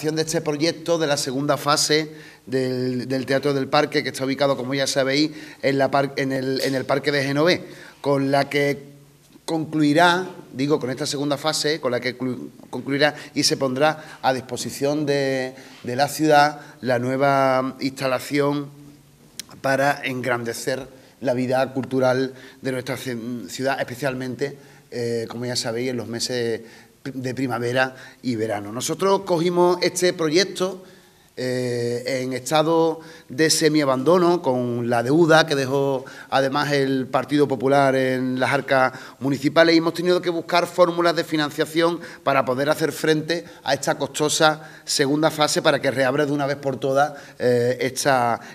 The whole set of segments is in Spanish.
de este proyecto de la segunda fase del, Teatro del Parque, que está ubicado, como ya sabéis, en, la en, el, Parque de Genové, con la que concluirá, digo, con esta segunda fase, con la que concluirá y se pondrá a disposición de, la ciudad la nueva instalación para engrandecer la vida cultural de nuestra ciudad, especialmente, eh, como ya sabéis, en los meses de primavera y verano. Nosotros cogimos este proyecto eh, en estado de semiabandono con la deuda que dejó además el Partido Popular en las arcas municipales y hemos tenido que buscar fórmulas de financiación para poder hacer frente a esta costosa segunda fase para que reabra de una vez por todas eh,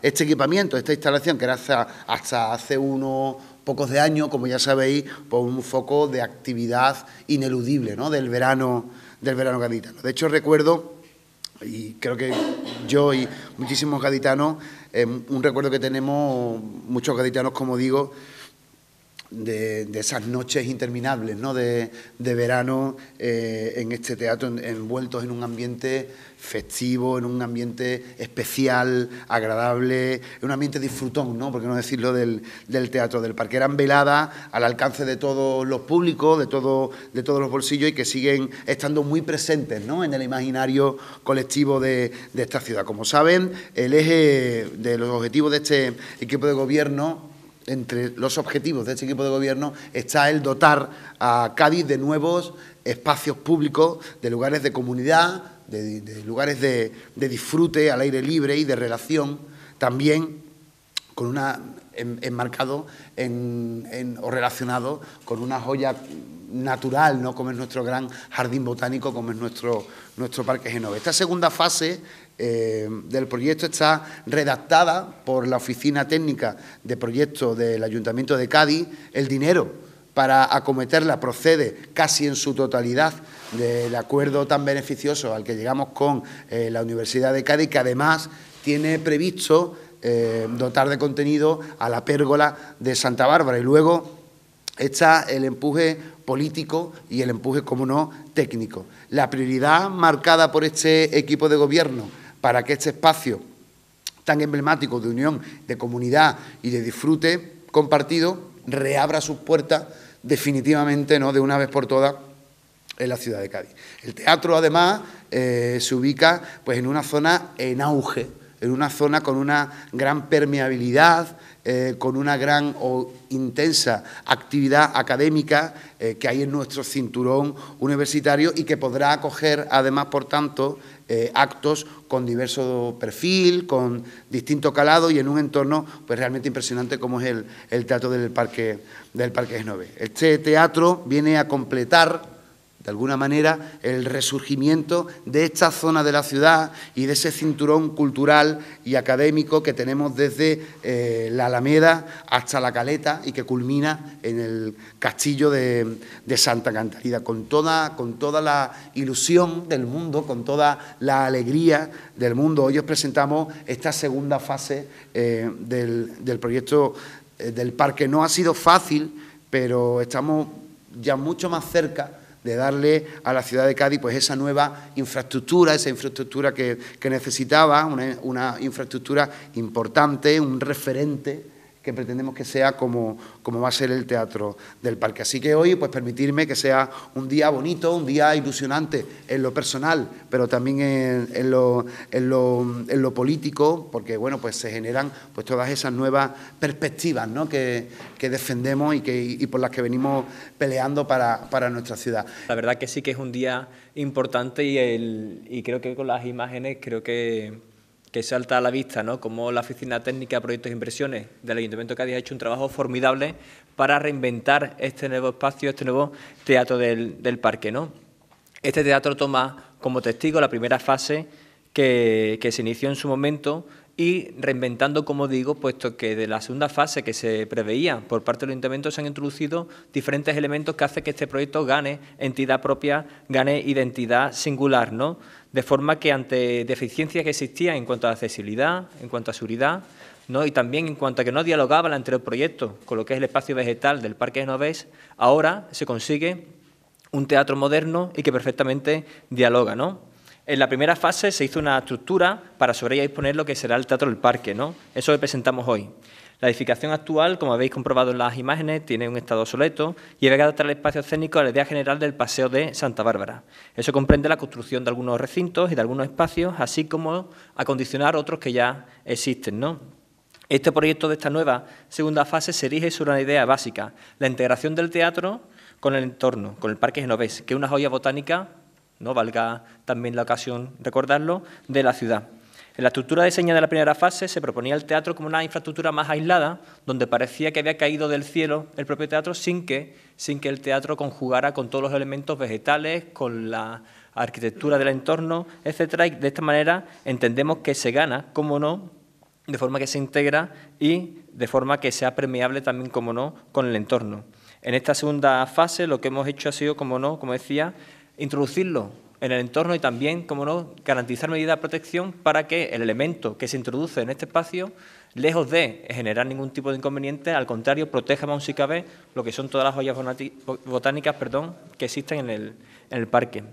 este equipamiento, esta instalación que era hasta, hasta hace unos pocos de año, como ya sabéis, por un foco de actividad ineludible ¿no? del verano del verano gaditano. De hecho, recuerdo, y creo que yo y muchísimos gaditanos, eh, un recuerdo que tenemos muchos gaditanos, como digo, de, esas noches interminables ¿no? de, verano eh, en este teatro, envueltos en un ambiente festivo, en un ambiente especial, agradable, en un ambiente disfrutón, ¿no? porque no decirlo del, del, teatro del parque. Eran veladas al alcance de todos los públicos, de, todo, de todos los bolsillos y que siguen estando muy presentes ¿no? en el imaginario colectivo de, de esta ciudad. Como saben, el eje de los objetivos de este equipo de gobierno entre los objetivos de este equipo de gobierno está el dotar a Cádiz de nuevos espacios públicos, de lugares de comunidad, de, lugares de, disfrute al aire libre y de relación, también con una enmarcado o relacionado con una joya natural, ¿no? como es nuestro gran jardín botánico, como es nuestro, nuestro parque Genova. Esta segunda fase eh, del proyecto está redactada por la Oficina Técnica de Proyecto del Ayuntamiento de Cádiz. El dinero para acometerla procede casi en su totalidad del acuerdo tan beneficioso al que llegamos con eh, la Universidad de Cádiz, que además tiene previsto eh, dotar de contenido a la pérgola de Santa Bárbara. Y luego está el empuje político y el empuje, como no, técnico. La prioridad marcada por este equipo de gobierno para que este espacio tan emblemático de unión, de comunidad y de disfrute compartido reabra sus puertas definitivamente, ¿no? de una vez por todas, en la ciudad de Cádiz. El teatro, además, eh, se ubica pues, en una zona en auge, en una zona con una gran permeabilidad, eh, con una gran o intensa actividad académica eh, que hay en nuestro cinturón universitario y que podrá acoger, además, por tanto, eh, actos con diverso perfil, con distinto calado y en un entorno pues, realmente impresionante como es el, el teatro del Parque, del parque Este teatro viene a completar de alguna manera, el resurgimiento de esta zona de la ciudad y de ese cinturón cultural y académico que tenemos desde eh, la Alameda hasta la Caleta y que culmina en el castillo de, Santa Cantarida, con toda, con toda la ilusión del mundo, con toda la alegría del mundo. Hoy os presentamos esta segunda fase eh, del, del, proyecto eh, del parque. No ha sido fácil, pero estamos ya mucho más cerca de darle a la ciudad de Cádiz pues esa nueva infraestructura, esa infraestructura que, necesitaba, una, una infraestructura importante, un referente que pretendemos que sea como, como va a ser el Teatro del Parque. Así que hoy, pues permitirme que sea un día bonito, un día ilusionante en lo personal, pero también en, en, lo, político, porque bueno, pues se generan pues todas esas nuevas perspectivas que, defendemos y, que, por las que venimos peleando para, nuestra ciudad. La verdad que sí que es un día importante y, el, y creo que con las imágenes creo que que salta a la vista, ¿no? Como la Oficina Técnica de Proyectos e Inversiones del Ayuntamiento de Cádiz ha hecho un trabajo formidable para reinventar este nuevo espacio, este nuevo teatro del, parque, ¿no? Este teatro toma como testigo la primera fase que se inició en su momento y reinventando, como digo, puesto que de la segunda fase que se preveía por parte del Ayuntamiento se han introducido diferentes elementos que hacen que este proyecto gane entidad propia, gane identidad singular, ¿no? De forma que ante deficiencias que existían en cuanto a accesibilidad, en cuanto a seguridad, ¿no? y también en cuanto a que no dialogaba el anterior proyecto con lo que es el espacio vegetal del Parque de Novés, ahora se consigue un teatro moderno y que perfectamente dialoga, ¿no? En la primera fase se hizo una estructura para sobre ella disponer lo que será el Teatro del Parque, ¿no? Eso lo presentamos hoy. La edificación actual, como habéis comprobado en las imágenes, tiene un estado obsoleto y debe adaptar el espacio escénico a la idea general del Paseo de Santa Bárbara. Eso comprende la construcción de algunos recintos y de algunos espacios, así como acondicionar otros que ya existen, ¿no? Este proyecto de esta nueva segunda fase se erige sobre una idea básica, la integración del teatro con el entorno, con el Parque Genovés, que es una joya botánica ¿no? valga también la ocasión recordarlo, de la ciudad. En la estructura de diseño de la primera fase se proponía el teatro como una infraestructura más aislada, donde parecía que había caído del cielo el propio teatro sin que, sin que el teatro conjugara con todos los elementos vegetales, con la arquitectura del entorno, etcétera, y de esta manera entendemos que se gana, como no, de forma que se integra y de forma que sea permeable también, como no, con el entorno. En esta segunda fase lo que hemos hecho ha sido, como no, como decía, introducirlo en el entorno y también, como no, garantizar medidas de protección para que el elemento que se introduce en este espacio, lejos de generar ningún tipo de inconveniente, al contrario, proteja más si cabe lo que son todas las joyas botánicas perdón, que existen en el parque.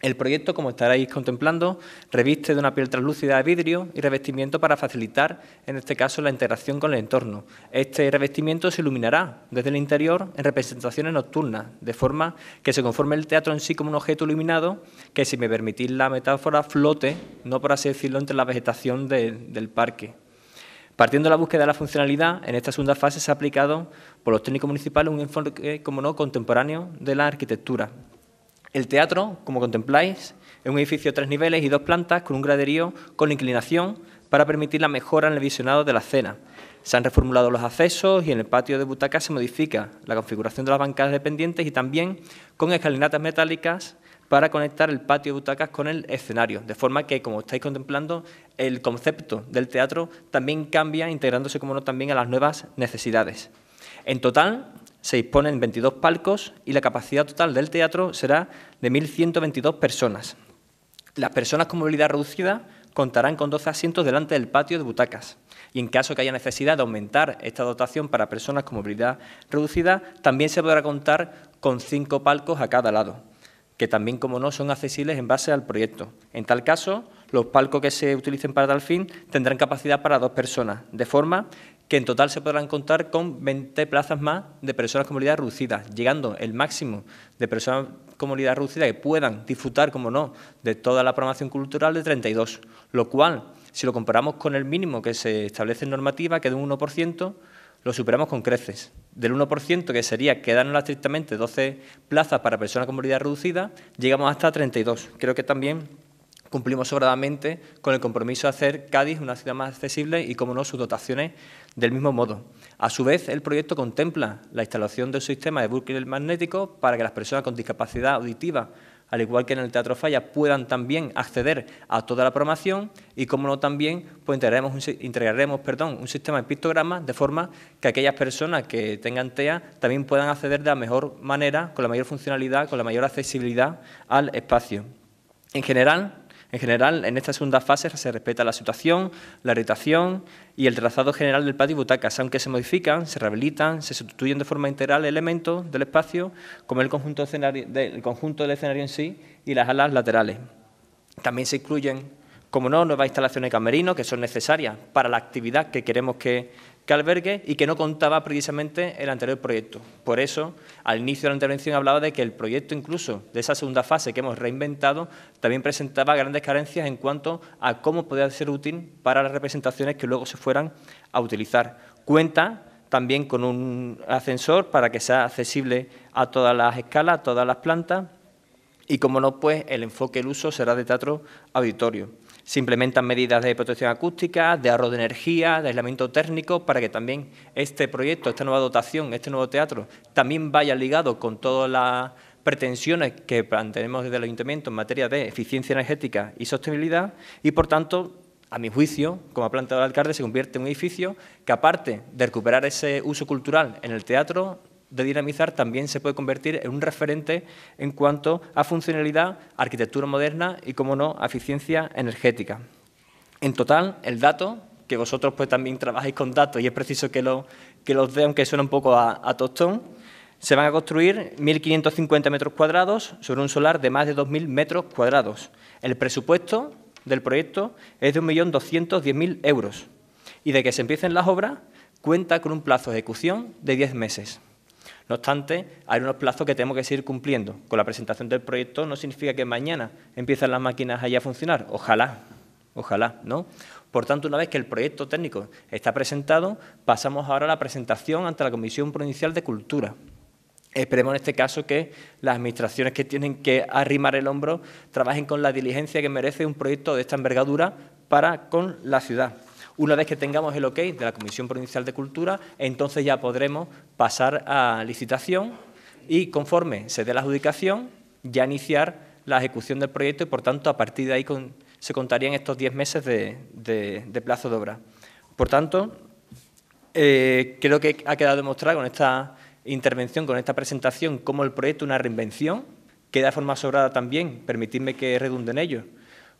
El proyecto, como estaréis contemplando, reviste de una piel translúcida de vidrio y revestimiento para facilitar, en este caso, la interacción con el entorno. Este revestimiento se iluminará desde el interior en representaciones nocturnas, de forma que se conforme el teatro en sí como un objeto iluminado que, si me permitís la metáfora, flote, no por así decirlo, entre la vegetación del parque. Partiendo de la búsqueda de la funcionalidad, en esta segunda fase se ha aplicado por los técnicos municipales un enfoque, como no, contemporáneo de la arquitectura, el teatro, como contempláis, es un edificio de tres niveles y dos plantas con un graderío con inclinación para permitir la mejora en el visionado de la escena. Se han reformulado los accesos y en el patio de butacas se modifica la configuración de las bancadas dependientes y también con escalinatas metálicas para conectar el patio de butacas con el escenario, de forma que, como estáis contemplando, el concepto del teatro también cambia, integrándose, como no, también a las nuevas necesidades. En total, se disponen 22 palcos y la capacidad total del teatro será de 1.122 personas. Las personas con movilidad reducida contarán con 12 asientos delante del patio de butacas. Y en caso que haya necesidad de aumentar esta dotación para personas con movilidad reducida, también se podrá contar con cinco palcos a cada lado, que también, como no, son accesibles en base al proyecto. En tal caso, los palcos que se utilicen para tal fin tendrán capacidad para dos personas, de forma que en total se podrán contar con 20 plazas más de personas con movilidad reducida, llegando el máximo de personas con movilidad reducida que puedan disfrutar, como no, de toda la programación cultural de 32, lo cual, si lo comparamos con el mínimo que se establece en normativa, que es de un 1%, lo superamos con creces. Del 1%, que sería quedarnos estrictamente 12 plazas para personas con movilidad reducida, llegamos hasta 32. Creo que también cumplimos sobradamente con el compromiso de hacer Cádiz una ciudad más accesible y, como no, sus dotaciones del mismo modo. A su vez, el proyecto contempla la instalación de un sistema de bucle magnético para que las personas con discapacidad auditiva, al igual que en el Teatro Falla, puedan también acceder a toda la programación y, como no, también pues, integraremos, un, un sistema de pictogramas de forma que aquellas personas que tengan TEA también puedan acceder de la mejor manera, con la mayor funcionalidad, con la mayor accesibilidad al espacio. En general, en general, en esta segunda fase se respeta la situación, la orientación y el trazado general del patio y butacas, aunque se modifican, se rehabilitan, se sustituyen de forma integral elementos del espacio, como el conjunto, del escenario en sí y las alas laterales. También se incluyen como no, nuevas instalaciones de camerino que son necesarias para la actividad que queremos que que albergue y que no contaba precisamente el anterior proyecto. Por eso, al inicio de la intervención hablaba de que el proyecto incluso de esa segunda fase que hemos reinventado también presentaba grandes carencias en cuanto a cómo podía ser útil para las representaciones que luego se fueran a utilizar. Cuenta también con un ascensor para que sea accesible a todas las escalas, a todas las plantas y, como no, pues el enfoque, el uso será de teatro auditorio. Se implementan medidas de protección acústica, de ahorro de energía, de aislamiento térmico, para que también este proyecto, esta nueva dotación, este nuevo teatro, también vaya ligado con todas las pretensiones que mantenemos desde el ayuntamiento en materia de eficiencia energética y sostenibilidad y, por tanto, a mi juicio, como ha planteado el alcalde, se convierte en un edificio que, aparte de recuperar ese uso cultural en el teatro, de dinamizar también se puede convertir en un referente en cuanto a funcionalidad, arquitectura moderna y, como no, a eficiencia energética. En total, el dato, que vosotros pues también trabajáis con datos y es preciso que, lo, que los dé, aunque suene un poco a, a tostón, se van a construir 1.550 metros cuadrados sobre un solar de más de 2.000 metros cuadrados. El presupuesto del proyecto es de 1.210.000 euros y de que se empiecen las obras cuenta con un plazo de ejecución de 10 meses. No obstante, hay unos plazos que tenemos que seguir cumpliendo. Con la presentación del proyecto no significa que mañana empiecen las máquinas allá a funcionar. Ojalá, ojalá, ¿no? Por tanto, una vez que el proyecto técnico está presentado, pasamos ahora a la presentación ante la Comisión Provincial de Cultura. Esperemos en este caso que las administraciones que tienen que arrimar el hombro trabajen con la diligencia que merece un proyecto de esta envergadura para con la ciudad. Una vez que tengamos el ok de la Comisión Provincial de Cultura, entonces ya podremos pasar a licitación y conforme se dé la adjudicación, ya iniciar la ejecución del proyecto y, por tanto, a partir de ahí se contarían estos 10 meses de, plazo de obra. Por tanto, eh, creo que ha quedado demostrado con esta intervención, con esta presentación, cómo el proyecto es una reinvención, queda de forma sobrada también, permitidme que redunde en ello,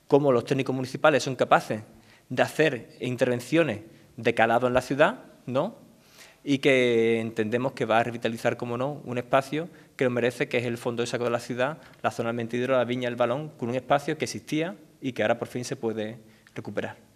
cómo los técnicos municipales son capaces de hacer intervenciones de calado en la ciudad, ¿no? Y que entendemos que va a revitalizar, como no, un espacio que nos merece, que es el fondo de saco de la ciudad, la zona del mentidero, la viña, el balón, con un espacio que existía y que ahora por fin se puede recuperar.